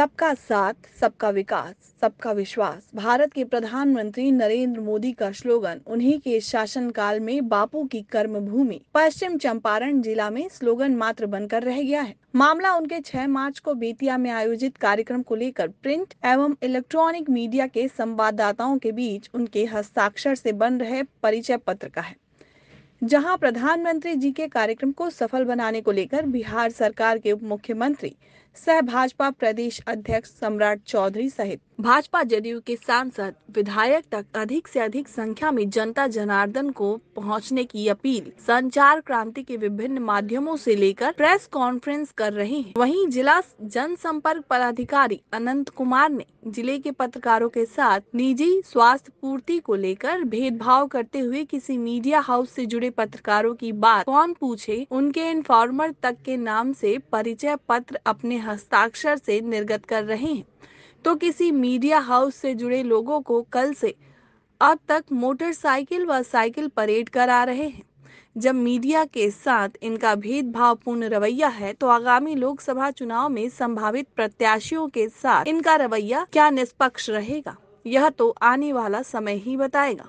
सबका साथ सबका विकास सबका विश्वास भारत के प्रधानमंत्री नरेंद्र मोदी का स्लोगन उन्हीं के शासनकाल में बापू की कर्म भूमि पश्चिम चंपारण जिला में स्लोगन मात्र बनकर रह गया है मामला उनके 6 मार्च को बेतिया में आयोजित कार्यक्रम को लेकर प्रिंट एवं इलेक्ट्रॉनिक मीडिया के संवाददाताओं के बीच उनके हस्ताक्षर से बन रहे परिचय पत्र का है जहां प्रधानमंत्री जी के कार्यक्रम को सफल बनाने को लेकर बिहार सरकार के उप मुख्यमंत्री सह भाजपा प्रदेश अध्यक्ष सम्राट चौधरी सहित भाजपा जदयू के सांसद विधायक तक अधिक से अधिक संख्या में जनता जनार्दन को पहुंचने की अपील संचार क्रांति के विभिन्न माध्यमों से लेकर प्रेस कॉन्फ्रेंस कर रहे हैं वहीं जिला जनसंपर्क पदाधिकारी अनंत कुमार ने जिले के पत्रकारों के साथ निजी स्वास्थ्य पूर्ति को लेकर भेदभाव करते हुए किसी मीडिया हाउस से जुड़े पत्रकारों की बात कौन पूछे उनके इन्फॉर्मर तक के नाम से परिचय पत्र अपने हस्ताक्षर से निर्गत कर रहे हैं तो किसी मीडिया हाउस से जुड़े लोगों को कल से अब तक मोटरसाइकिल व साइकिल परेड करा रहे हैं जब मीडिया के साथ इनका भेदभावपूर्ण रवैया है तो आगामी लोकसभा चुनाव में संभावित प्रत्याशियों के साथ इनका रवैया क्या निष्पक्ष रहेगा यह तो आने वाला समय ही बताएगा